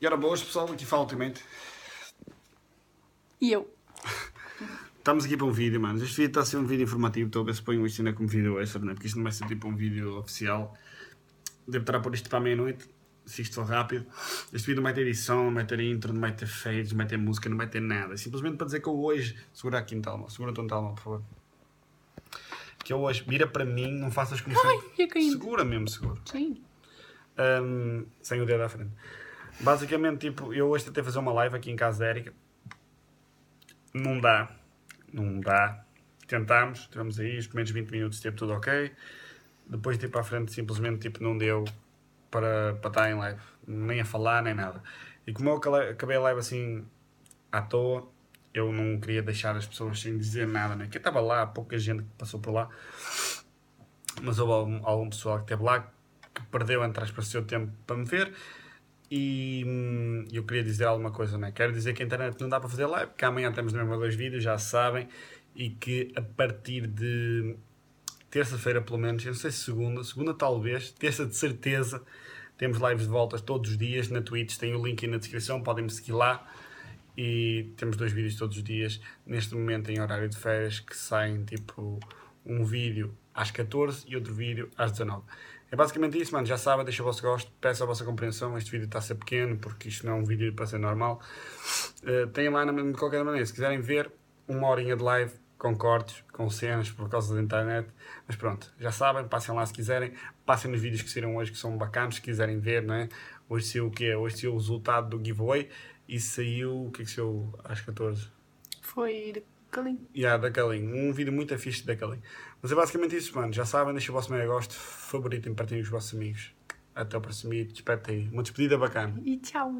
E ora boas pessoal, aqui fala ultimamente? E eu. Estamos aqui para um vídeo, mano. Este vídeo está a ser um vídeo informativo, estou a ver se ponho isto ainda como vídeo extra, né? porque isto não vai ser tipo um vídeo oficial. Devo estar a pôr isto para a meia-noite, se isto for rápido. Este vídeo não vai ter edição, não vai ter intro, não vai ter fades, não vai ter música, não vai ter nada. É simplesmente para dizer que eu hoje... Segura aqui, Talma. Segura o Talma, por favor. Que eu hoje... Vira para mim, não faças como... Ai, sempre... Segura mesmo, segura. Sim. Um, sem o dedo à frente. Basicamente, tipo, eu hoje tentei fazer uma live aqui em casa da Erika. Não dá. Não dá. Tentámos, tivemos aí os primeiros 20 minutos, tipo, tudo ok. Depois, tipo, à frente, simplesmente, tipo, não deu para, para estar em live. Nem a falar, nem nada. E como eu acabei a live assim, à toa, eu não queria deixar as pessoas sem dizer nada, né? Que eu estava lá, pouca gente que passou por lá. Mas houve algum, algum pessoal que esteve lá que perdeu, entre aspas, o seu tempo para me ver. E hum, eu queria dizer alguma coisa, não é? Quero dizer que a internet não dá para fazer live, porque amanhã temos mesmo dois vídeos, já sabem, e que a partir de terça-feira, pelo menos, eu não sei se segunda, segunda talvez, terça de certeza, temos lives de voltas todos os dias na Twitch, tem o link aí na descrição, podem me seguir lá. E temos dois vídeos todos os dias, neste momento em horário de férias, que saem tipo um vídeo às 14 e outro vídeo às 19. É basicamente isso, mano. Já sabem, deixa o vosso gosto, peço a vossa compreensão. Este vídeo está a ser pequeno porque isto não é um vídeo para ser normal. Uh, eh, tenham lá, de qualquer maneira, se quiserem ver uma horinha de live com cortes, com cenas por causa da internet. Mas pronto, já sabem, passem lá se quiserem. Passem nos vídeos que saíram hoje que são bacanas, se quiserem ver, não é? Hoje saiu o que Hoje saiu o resultado do giveaway e saiu. O que é que saiu às 14? Foi Calim. Yeah, da Calim. Um vídeo muito fixe da Calim. Mas é basicamente isso, mano. Já sabem, deixem o vosso maior gosto, favoritem, partilhem os vossos amigos. Até o próximo vídeo. Espero uma despedida bacana. E tchau.